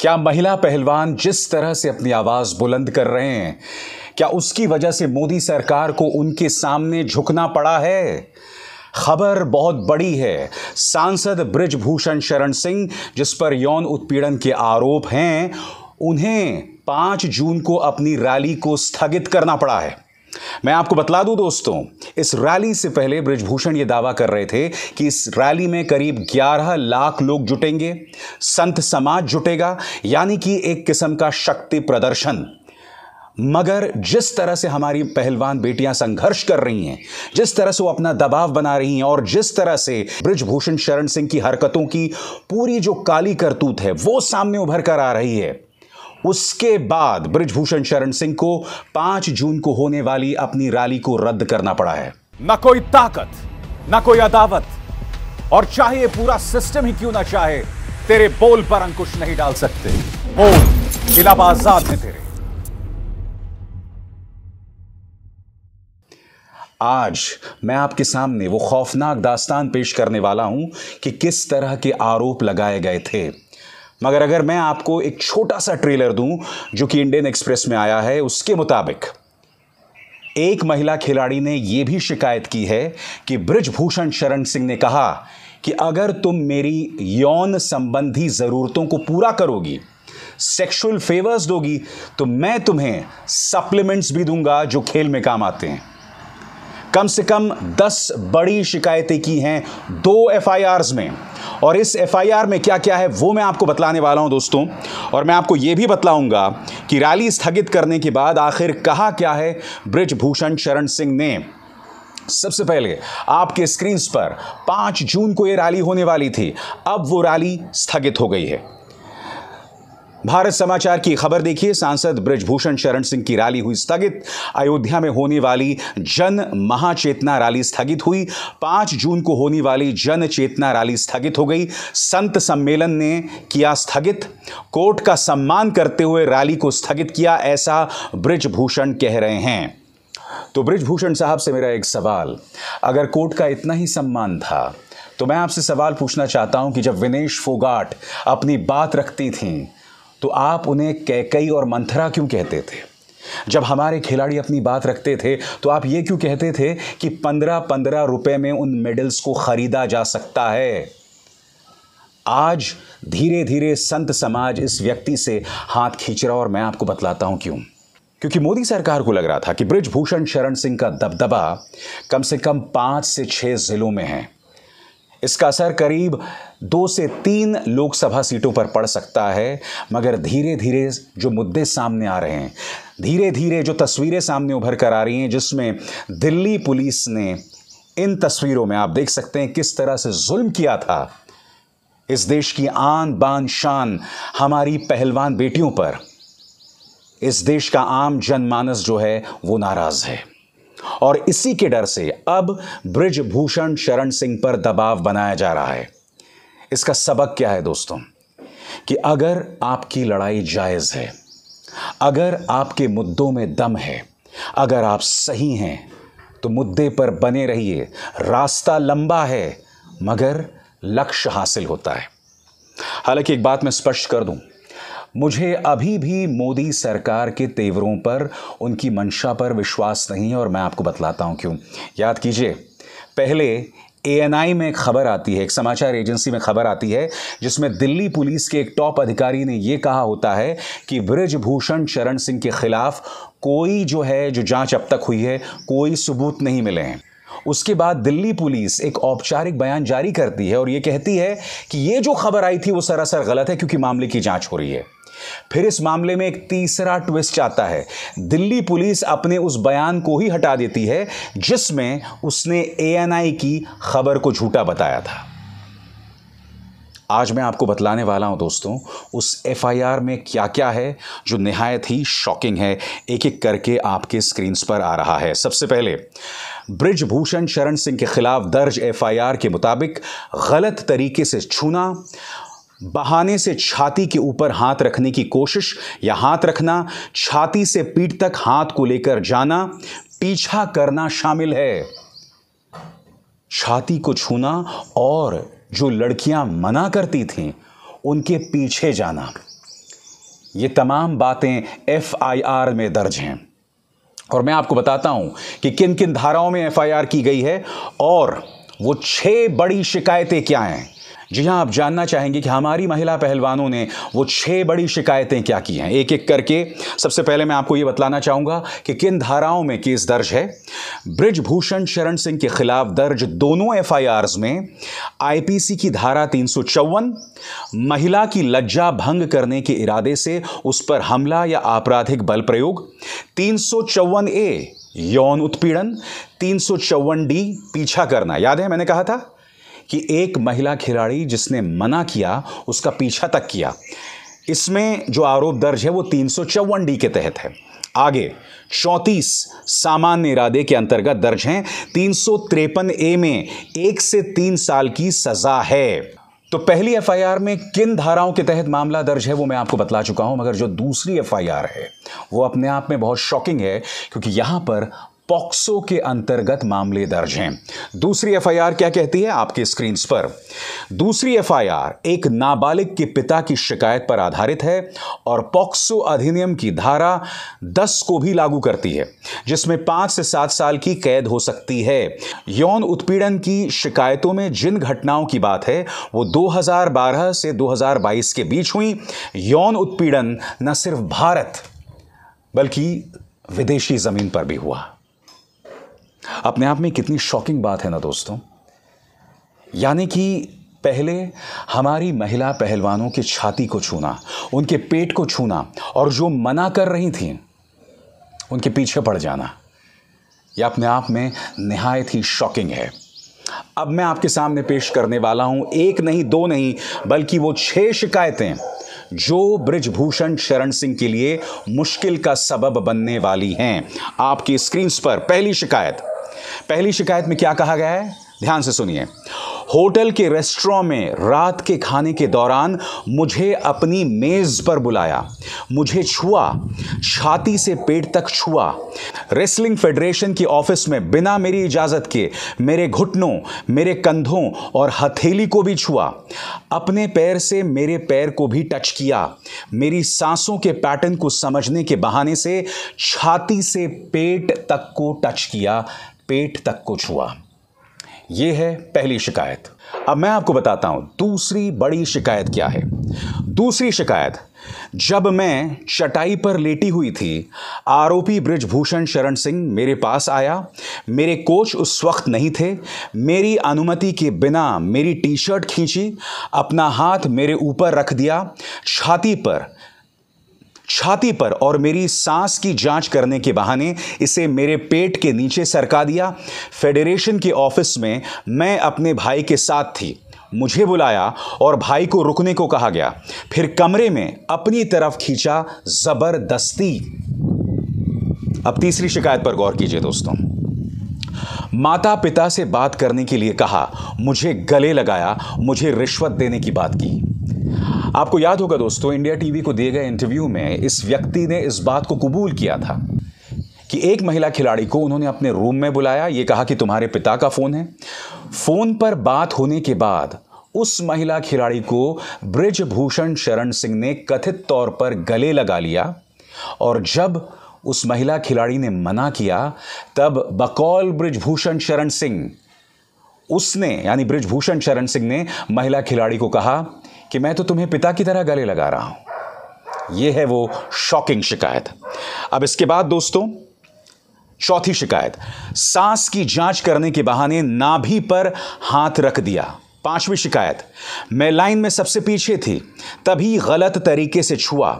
क्या महिला पहलवान जिस तरह से अपनी आवाज बुलंद कर रहे हैं क्या उसकी वजह से मोदी सरकार को उनके सामने झुकना पड़ा है खबर बहुत बड़ी है सांसद ब्रिजभूषण शरण सिंह जिस पर यौन उत्पीड़न के आरोप हैं उन्हें पांच जून को अपनी रैली को स्थगित करना पड़ा है मैं आपको बतला दूं दोस्तों इस रैली से पहले ब्रिजभूषण ये दावा कर रहे थे कि इस रैली में करीब 11 लाख लोग जुटेंगे संत समाज जुटेगा यानी कि एक किस्म का शक्ति प्रदर्शन मगर जिस तरह से हमारी पहलवान बेटियां संघर्ष कर रही हैं जिस तरह से वो अपना दबाव बना रही हैं और जिस तरह से ब्रिजभूषण शरण सिंह की हरकतों की पूरी जो काली करतूत है वो सामने उभर कर आ रही है उसके बाद ब्रिजभूषण शरण सिंह को पांच जून को होने वाली अपनी रैली को रद्द करना पड़ा है न कोई ताकत न कोई अदावत और चाहे पूरा सिस्टम ही क्यों ना चाहे तेरे बोल पर अंकुश नहीं डाल सकते बोल इलाहाबाद आजाद है तेरे आज मैं आपके सामने वो खौफनाक दास्तान पेश करने वाला हूं कि किस तरह के आरोप लगाए गए थे मगर अगर मैं आपको एक छोटा सा ट्रेलर दूं जो कि इंडियन एक्सप्रेस में आया है उसके मुताबिक एक महिला खिलाड़ी ने यह भी शिकायत की है कि ब्रजभूषण शरण सिंह ने कहा कि अगर तुम मेरी यौन संबंधी ज़रूरतों को पूरा करोगी सेक्सुअल फेवर्स दोगी तो मैं तुम्हें सप्लीमेंट्स भी दूंगा जो खेल में काम आते हैं कम से कम 10 बड़ी शिकायतें की हैं दो एफआईआर्स में और इस एफआईआर में क्या क्या है वो मैं आपको बतलाने वाला हूं दोस्तों और मैं आपको ये भी बतलाऊंगा कि रैली स्थगित करने के बाद आखिर कहा क्या है ब्रिजभूषण शरण सिंह ने सबसे पहले आपके स्क्रीन पर 5 जून को ये रैली होने वाली थी अब वो रैली स्थगित हो गई है भारत समाचार की खबर देखिए सांसद ब्रजभूषण शरण सिंह की रैली हुई स्थगित अयोध्या में होने वाली जन महाचेतना रैली स्थगित हुई पांच जून को होने वाली जन चेतना रैली स्थगित हो गई संत सम्मेलन ने किया स्थगित कोर्ट का सम्मान करते हुए रैली को स्थगित किया ऐसा ब्रजभूषण कह रहे हैं तो ब्रिजभूषण साहब से मेरा एक सवाल अगर कोर्ट का इतना ही सम्मान था तो मैं आपसे सवाल पूछना चाहता हूं कि जब विनेश फोगाट अपनी बात रखती थीं तो आप उन्हें कैकई और मंथरा क्यों कहते थे जब हमारे खिलाड़ी अपनी बात रखते थे तो आप ये क्यों कहते थे कि पंद्रह पंद्रह रुपए में उन मेडल्स को खरीदा जा सकता है आज धीरे धीरे संत समाज इस व्यक्ति से हाथ खींच रहा और मैं आपको बतलाता हूं क्यों क्योंकि मोदी सरकार को लग रहा था कि ब्रिजभूषण शरण सिंह का दबदबा कम से कम पांच से छह जिलों में है इसका असर करीब दो से तीन लोकसभा सीटों पर पड़ सकता है मगर धीरे धीरे जो मुद्दे सामने आ रहे हैं धीरे धीरे जो तस्वीरें सामने उभर कर आ रही हैं जिसमें दिल्ली पुलिस ने इन तस्वीरों में आप देख सकते हैं किस तरह से जुल्म किया था इस देश की आन बान शान हमारी पहलवान बेटियों पर इस देश का आम जनमानस जो है वो नाराज़ है और इसी के डर से अब ब्रिजभूषण शरण सिंह पर दबाव बनाया जा रहा है इसका सबक क्या है दोस्तों कि अगर आपकी लड़ाई जायज़ है अगर आपके मुद्दों में दम है अगर आप सही हैं तो मुद्दे पर बने रहिए रास्ता लंबा है मगर लक्ष्य हासिल होता है हालांकि एक बात मैं स्पष्ट कर दूं मुझे अभी भी मोदी सरकार के तेवरों पर उनकी मंशा पर विश्वास नहीं है और मैं आपको बतलाता हूँ क्यों याद कीजिए पहले आई में खबर आती है एक समाचार एजेंसी में खबर आती है जिसमें दिल्ली पुलिस के एक टॉप अधिकारी ने यह कहा होता है कि ब्रजभूषण चरण सिंह के खिलाफ कोई जो है जो जांच अब तक हुई है कोई सबूत नहीं मिले हैं उसके बाद दिल्ली पुलिस एक औपचारिक बयान जारी करती है और ये कहती है कि ये जो खबर आई थी वो सरासर गलत है क्योंकि मामले की जांच हो रही है फिर इस मामले में एक तीसरा ट्विस्ट आता है दिल्ली पुलिस अपने उस बयान को ही हटा देती है जिसमें उसने एएनआई की खबर को झूठा बताया था आज मैं आपको बतलाने वाला हूं दोस्तों उस एफआईआर में क्या क्या है जो नहायत ही शॉकिंग है एक एक करके आपके स्क्रीन पर आ रहा है सबसे पहले ब्रिजभूषण शरण सिंह के खिलाफ दर्ज एफआईआर के मुताबिक गलत तरीके से छूना बहाने से छाती के ऊपर हाथ रखने की कोशिश या हाथ रखना छाती से पीठ तक हाथ को लेकर जाना पीछा करना शामिल है छाती को छूना और जो लड़कियां मना करती थीं उनके पीछे जाना ये तमाम बातें एफ में दर्ज हैं और मैं आपको बताता हूं कि किन किन धाराओं में एफ की गई है और वो छह बड़ी शिकायतें क्या हैं जी हाँ आप जानना चाहेंगे कि हमारी महिला पहलवानों ने वो छः बड़ी शिकायतें क्या की हैं एक एक करके सबसे पहले मैं आपको ये बतलाना चाहूँगा कि किन धाराओं में केस दर्ज है ब्रिजभूषण शरण सिंह के खिलाफ दर्ज दोनों एफ में आईपीसी की धारा तीन महिला की लज्जा भंग करने के इरादे से उस पर हमला या आपराधिक बल प्रयोग तीन ए यौन उत्पीड़न तीन डी पीछा करना याद है मैंने कहा था कि एक महिला खिलाड़ी जिसने मना किया उसका पीछा तक किया इसमें जो आरोप दर्ज है वो तीन सौ डी के तहत है आगे चौंतीस सामान्य इरादे के अंतर्गत दर्ज हैं तीन ए में एक से तीन साल की सजा है तो पहली एफआईआर में किन धाराओं के तहत मामला दर्ज है वो मैं आपको बतला चुका हूं मगर जो दूसरी एफआईआर है वो अपने आप में बहुत शॉकिंग है क्योंकि यहां पर पॉक्सो के अंतर्गत मामले दर्ज हैं दूसरी एफआईआर क्या कहती है आपके स्क्रीन पर दूसरी एफआईआर एक नाबालिग के पिता की शिकायत पर आधारित है और पॉक्सो अधिनियम की धारा 10 को भी लागू करती है जिसमें पांच से सात साल की कैद हो सकती है यौन उत्पीड़न की शिकायतों में जिन घटनाओं की बात है वो 2012 से 2022 के बीच हुई यौन उत्पीड़न न सिर्फ भारत बल्कि विदेशी जमीन पर भी हुआ अपने आप में कितनी शॉकिंग बात है ना दोस्तों यानी कि पहले हमारी महिला पहलवानों की छाती को छूना उनके पेट को छूना और जो मना कर रही थी उनके पीछे पड़ जाना यह अपने आप में निहायत ही शॉकिंग है अब मैं आपके सामने पेश करने वाला हूं एक नहीं दो नहीं बल्कि वो छह शिकायतें जो ब्रिजभूषण शरण सिंह के लिए मुश्किल का सबब बनने वाली हैं आपकी स्क्रीन पर पहली शिकायत पहली शिकायत में क्या कहा गया है ध्यान से सुनिए होटल के रेस्टोरों में रात के खाने के दौरान मुझे अपनी मेज़ पर बुलाया मुझे छुआ छाती से पेट तक छुआ रेसलिंग फेडरेशन की ऑफिस में बिना मेरी इजाज़त के मेरे घुटनों मेरे कंधों और हथेली को भी छुआ अपने पैर से मेरे पैर को भी टच किया मेरी सांसों के पैटर्न को समझने के बहाने से छाती से पेट तक को टच किया पेट तक को छुआ ये है पहली शिकायत अब मैं आपको बताता हूं दूसरी बड़ी शिकायत क्या है दूसरी शिकायत जब मैं चटाई पर लेटी हुई थी आरोपी ब्रिजभूषण शरण सिंह मेरे पास आया मेरे कोच उस वक्त नहीं थे मेरी अनुमति के बिना मेरी टी शर्ट खींची अपना हाथ मेरे ऊपर रख दिया छाती पर छाती पर और मेरी सांस की जांच करने के बहाने इसे मेरे पेट के नीचे सरका दिया फेडरेशन के ऑफिस में मैं अपने भाई के साथ थी मुझे बुलाया और भाई को रुकने को कहा गया फिर कमरे में अपनी तरफ खींचा जबरदस्ती अब तीसरी शिकायत पर गौर कीजिए दोस्तों माता पिता से बात करने के लिए कहा मुझे गले लगाया मुझे रिश्वत देने की बात की आपको याद होगा दोस्तों इंडिया टीवी को दिए गए इंटरव्यू में इस व्यक्ति ने इस बात को कबूल किया था कि एक महिला खिलाड़ी को उन्होंने अपने रूम में बुलाया ये कहा कि तुम्हारे पिता का फ़ोन है फ़ोन पर बात होने के बाद उस महिला खिलाड़ी को ब्रिजभूषण शरण सिंह ने कथित तौर पर गले लगा लिया और जब उस महिला खिलाड़ी ने मना किया तब बकौल ब्रिजभूषण शरण सिंह उसने यानी ब्रिजभूषण शरण सिंह ने महिला खिलाड़ी को कहा कि मैं तो तुम्हें पिता की तरह गले लगा रहा हूं यह है वो शॉकिंग शिकायत अब इसके बाद दोस्तों चौथी शिकायत सांस की जांच करने के बहाने नाभि पर हाथ रख दिया पांचवी शिकायत मैं लाइन में सबसे पीछे थी तभी गलत तरीके से छुआ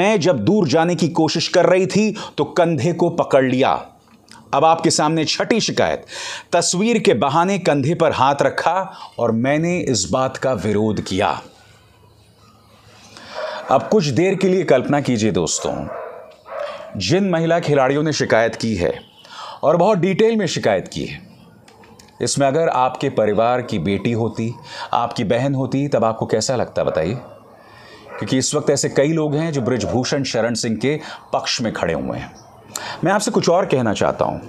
मैं जब दूर जाने की कोशिश कर रही थी तो कंधे को पकड़ लिया अब आपके सामने छठी शिकायत तस्वीर के बहाने कंधे पर हाथ रखा और मैंने इस बात का विरोध किया अब कुछ देर के लिए कल्पना कीजिए दोस्तों जिन महिला खिलाड़ियों ने शिकायत की है और बहुत डिटेल में शिकायत की है इसमें अगर आपके परिवार की बेटी होती आपकी बहन होती तब आपको कैसा लगता बताइए क्योंकि इस वक्त ऐसे कई लोग हैं जो ब्रजभूषण शरण सिंह के पक्ष में खड़े हुए हैं मैं आपसे कुछ और कहना चाहता हूँ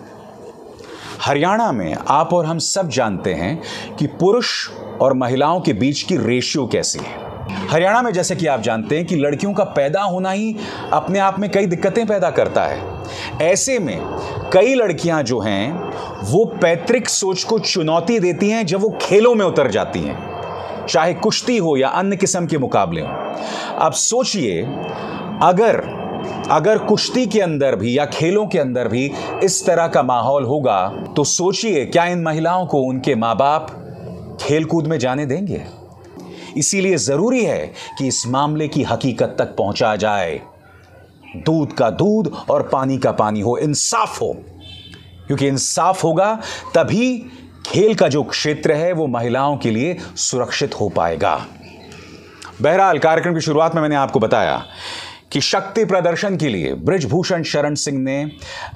हरियाणा में आप और हम सब जानते हैं कि पुरुष और महिलाओं के बीच की रेशियो कैसी है हरियाणा में जैसे कि आप जानते हैं कि लड़कियों का पैदा होना ही अपने आप में कई दिक्कतें पैदा करता है ऐसे में कई लड़कियां जो हैं वो पैतृक सोच को चुनौती देती हैं जब वो खेलों में उतर जाती हैं चाहे कुश्ती हो या अन्य किस्म के मुकाबले हो अब सोचिए अगर अगर कुश्ती के अंदर भी या खेलों के अंदर भी इस तरह का माहौल होगा तो सोचिए क्या इन महिलाओं को उनके माँ बाप खेलकूद में जाने देंगे इसीलिए ज़रूरी है कि इस मामले की हकीकत तक पहुंचा जाए दूध का दूध और पानी का पानी हो इंसाफ हो क्योंकि इंसाफ होगा तभी खेल का जो क्षेत्र है वो महिलाओं के लिए सुरक्षित हो पाएगा बहरहाल कार्यक्रम की शुरुआत में मैंने आपको बताया कि शक्ति प्रदर्शन के लिए ब्रिजभूषण शरण सिंह ने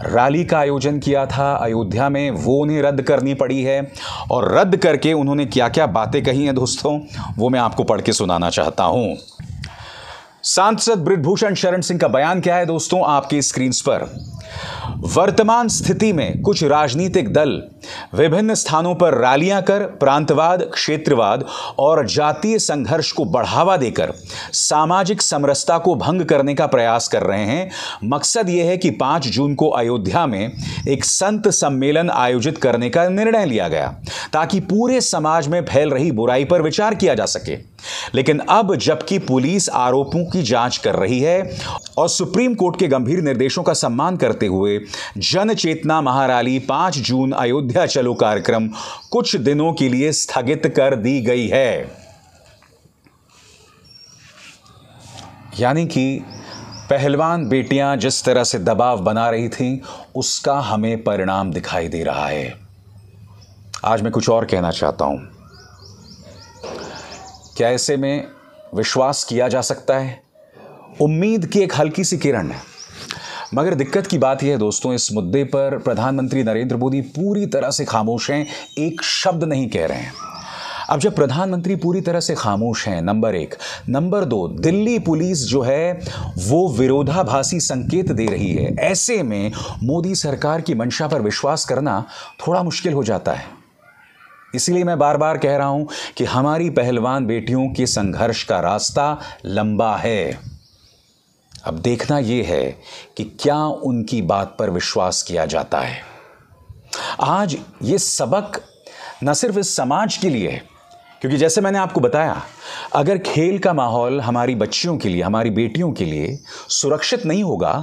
रैली का आयोजन किया था अयोध्या में वो उन्हें रद्द करनी पड़ी है और रद्द करके उन्होंने क्या क्या बातें कही हैं दोस्तों वो मैं आपको पढ़ के सुनाना चाहता हूं सांसद ब्रिजभूषण शरण सिंह का बयान क्या है दोस्तों आपके स्क्रीन पर वर्तमान स्थिति में कुछ राजनीतिक दल विभिन्न स्थानों पर रैलियां कर प्रांतवाद क्षेत्रवाद और जातीय संघर्ष को बढ़ावा देकर सामाजिक समरसता को भंग करने का प्रयास कर रहे हैं मकसद यह है कि 5 जून को अयोध्या में एक संत सम्मेलन आयोजित करने का निर्णय लिया गया ताकि पूरे समाज में फैल रही बुराई पर विचार किया जा सके लेकिन अब जबकि पुलिस आरोपों की जांच कर रही है और सुप्रीम कोर्ट के गंभीर निर्देशों का सम्मान करते करते हुए जन चेतना महाराली पाँच जून अयोध्या चलो कार्यक्रम कुछ दिनों के लिए स्थगित कर दी गई है यानी कि पहलवान बेटियां जिस तरह से दबाव बना रही थीं उसका हमें परिणाम दिखाई दे रहा है आज मैं कुछ और कहना चाहता हूं क्या ऐसे में विश्वास किया जा सकता है उम्मीद की एक हल्की सी किरण है मगर दिक्कत की बात यह है दोस्तों इस मुद्दे पर प्रधानमंत्री नरेंद्र मोदी पूरी तरह से खामोश हैं एक शब्द नहीं कह रहे हैं अब जब प्रधानमंत्री पूरी तरह से खामोश हैं नंबर एक नंबर दो दिल्ली पुलिस जो है वो विरोधाभासी संकेत दे रही है ऐसे में मोदी सरकार की मंशा पर विश्वास करना थोड़ा मुश्किल हो जाता है इसलिए मैं बार बार कह रहा हूं कि हमारी पहलवान बेटियों के संघर्ष का रास्ता लंबा है अब देखना यह है कि क्या उनकी बात पर विश्वास किया जाता है आज ये सबक न सिर्फ इस समाज के लिए है क्योंकि जैसे मैंने आपको बताया अगर खेल का माहौल हमारी बच्चियों के लिए हमारी बेटियों के लिए सुरक्षित नहीं होगा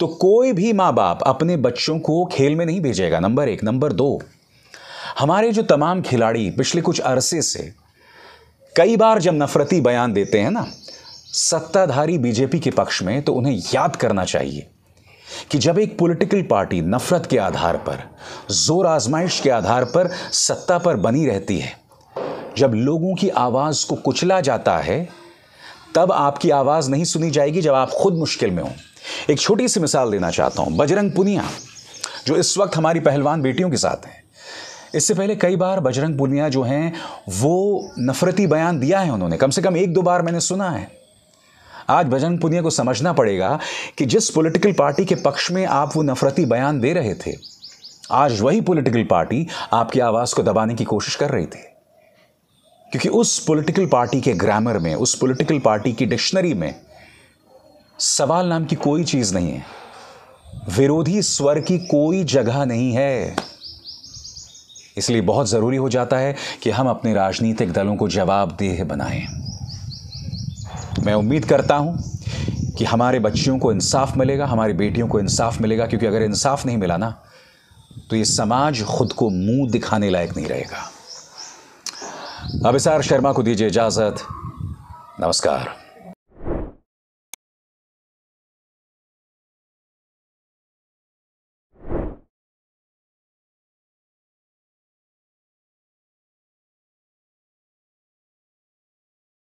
तो कोई भी माँ बाप अपने बच्चों को खेल में नहीं भेजेगा नंबर एक नंबर दो हमारे जो तमाम खिलाड़ी पिछले कुछ अरसे से कई बार जब नफरती बयान देते हैं ना सत्ताधारी बीजेपी के पक्ष में तो उन्हें याद करना चाहिए कि जब एक पॉलिटिकल पार्टी नफरत के आधार पर जोर आजमाइश के आधार पर सत्ता पर बनी रहती है जब लोगों की आवाज़ को कुचला जाता है तब आपकी आवाज़ नहीं सुनी जाएगी जब आप खुद मुश्किल में हों एक छोटी सी मिसाल देना चाहता हूं बजरंग पुनिया जो इस वक्त हमारी पहलवान बेटियों के साथ हैं इससे पहले कई बार बजरंग पुनिया जो हैं वो नफरती बयान दिया है उन्होंने कम से कम एक दो बार मैंने सुना है आज बजरंग पुनिया को समझना पड़ेगा कि जिस पॉलिटिकल पार्टी के पक्ष में आप वो नफरती बयान दे रहे थे आज वही पॉलिटिकल पार्टी आपकी आवाज़ को दबाने की कोशिश कर रही थी क्योंकि उस पॉलिटिकल पार्टी के ग्रामर में उस पॉलिटिकल पार्टी की डिक्शनरी में सवाल नाम की कोई चीज़ नहीं है विरोधी स्वर की कोई जगह नहीं है इसलिए बहुत ज़रूरी हो जाता है कि हम अपने राजनीतिक दलों को जवाबदेह बनाएं मैं उम्मीद करता हूँ कि हमारे बच्चियों को इंसाफ मिलेगा हमारी बेटियों को इंसाफ मिलेगा क्योंकि अगर इंसाफ नहीं मिला ना तो ये समाज खुद को मुंह दिखाने लायक नहीं रहेगा अबिसार शर्मा को दीजिए इजाज़त नमस्कार